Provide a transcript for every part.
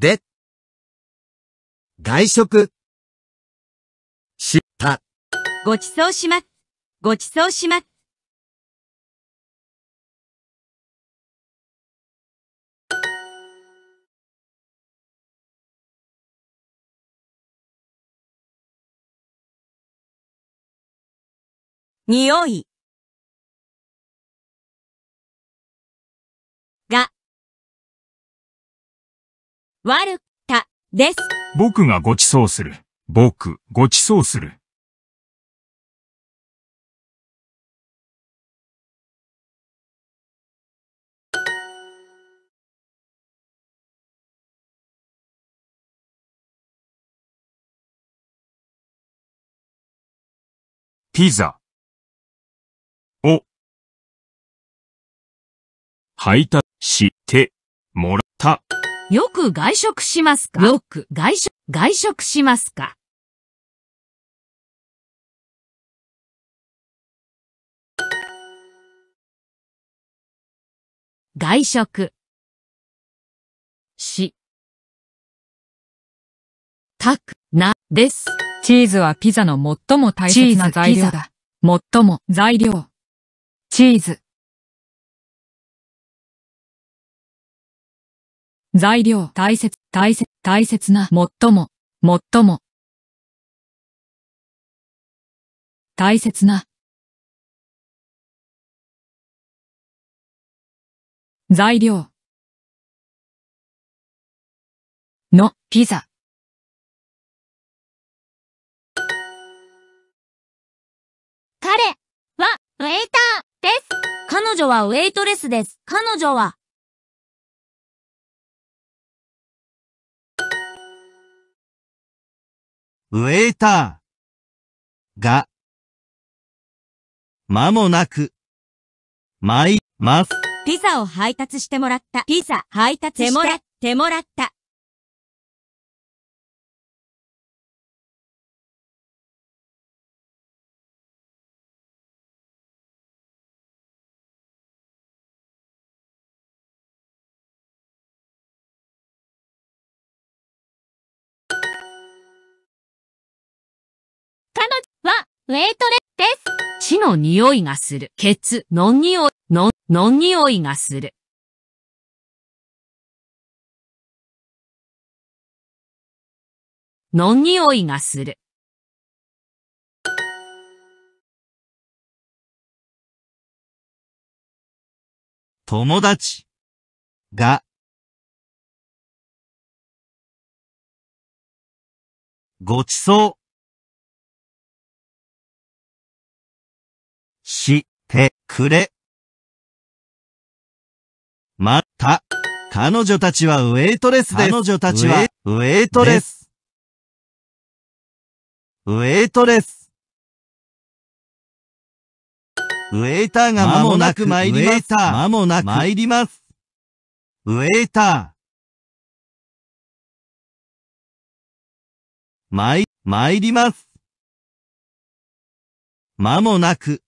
で、外食、した。ごちそうします。ごちそうします。匂い。わるたです。僕がごちそうする。僕、ごちそうする。ピザ。を。配達してもらった。よく外食しますかよく外食、外食しますか外食し、たくなです。チーズはピザの最も大切な材料だ。最も材料。チーズ。材料、大切、大切、大切な、最も、最も。大切な。材料。の、ピザ。彼は、ウェイターです。彼女はウェイトレスです。彼女は、ウェイターが、まもなく、まい、ます。ピザを配達してもらった。ピザ、配達してもら、ってもらった。ウェイトレです。血の匂いがする。ケツの匂い、の、の匂いがする。の匂いがする。友達がごちそうくれ。また、彼女たちはウェイトレスです。彼女たちはウェイトレス。ウェイトレス。ウェイターが間もなく参ります。間もなく参ります。ウェイター。ま参ります。間もなく。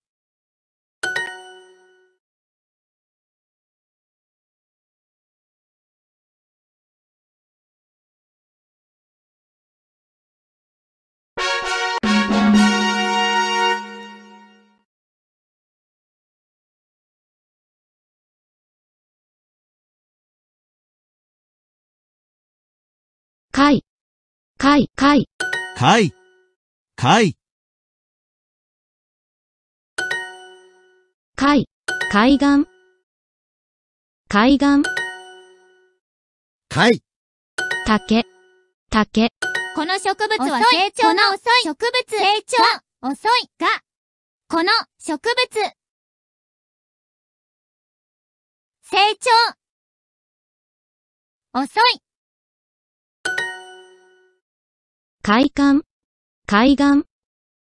かい、かい、かい、かい、かい、かい、海岸、海岸、かい、竹、竹。この植物は成長の遅い。植物成長は遅いが、この植物。成長遅い。海岸、海岸、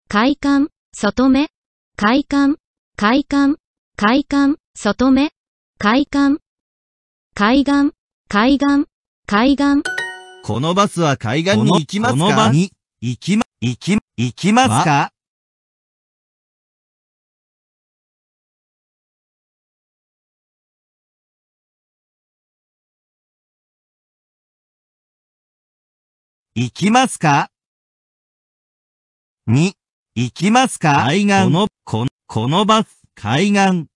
海岸、外目、海岸、海岸、海岸、外目、海岸、海岸、海岸、海岸。このバスは海岸に行きますかこの場に、行きま、行き、行きますか行きますかに、行きますか海岸この、この、このバス、海岸。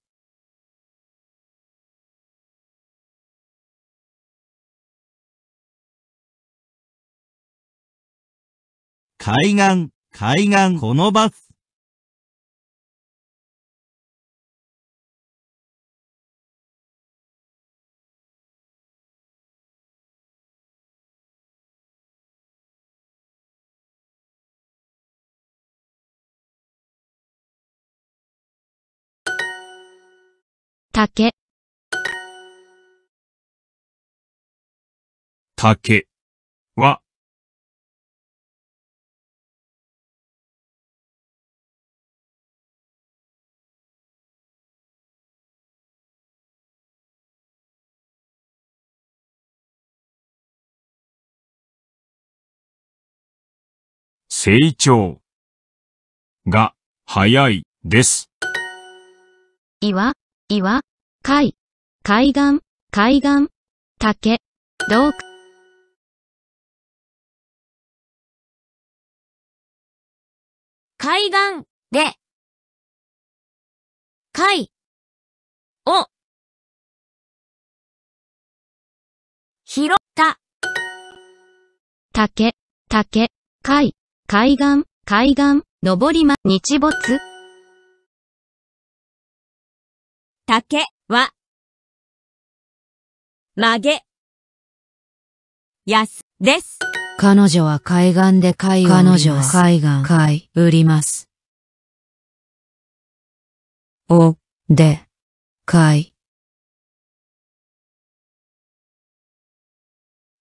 海岸、海岸、このバス、竹竹は成長が早いです。いわ岩、海、海岸、海岸、竹、洞窟。海岸で、海を拾った竹、竹、海、海岸、海岸、登りま、日没。竹は、曲げ、安です。彼女は海岸で貝を彼女は海岸、貝、売ります。お、で、貝。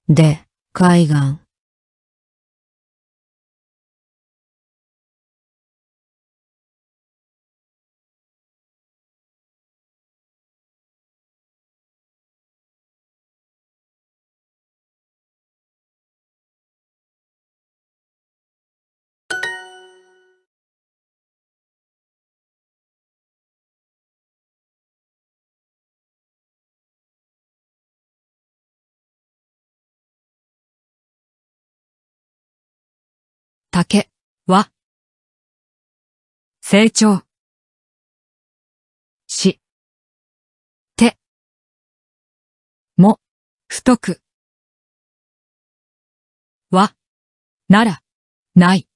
で、海岸。は、成長、し、て、も、太く、は、なら、ない。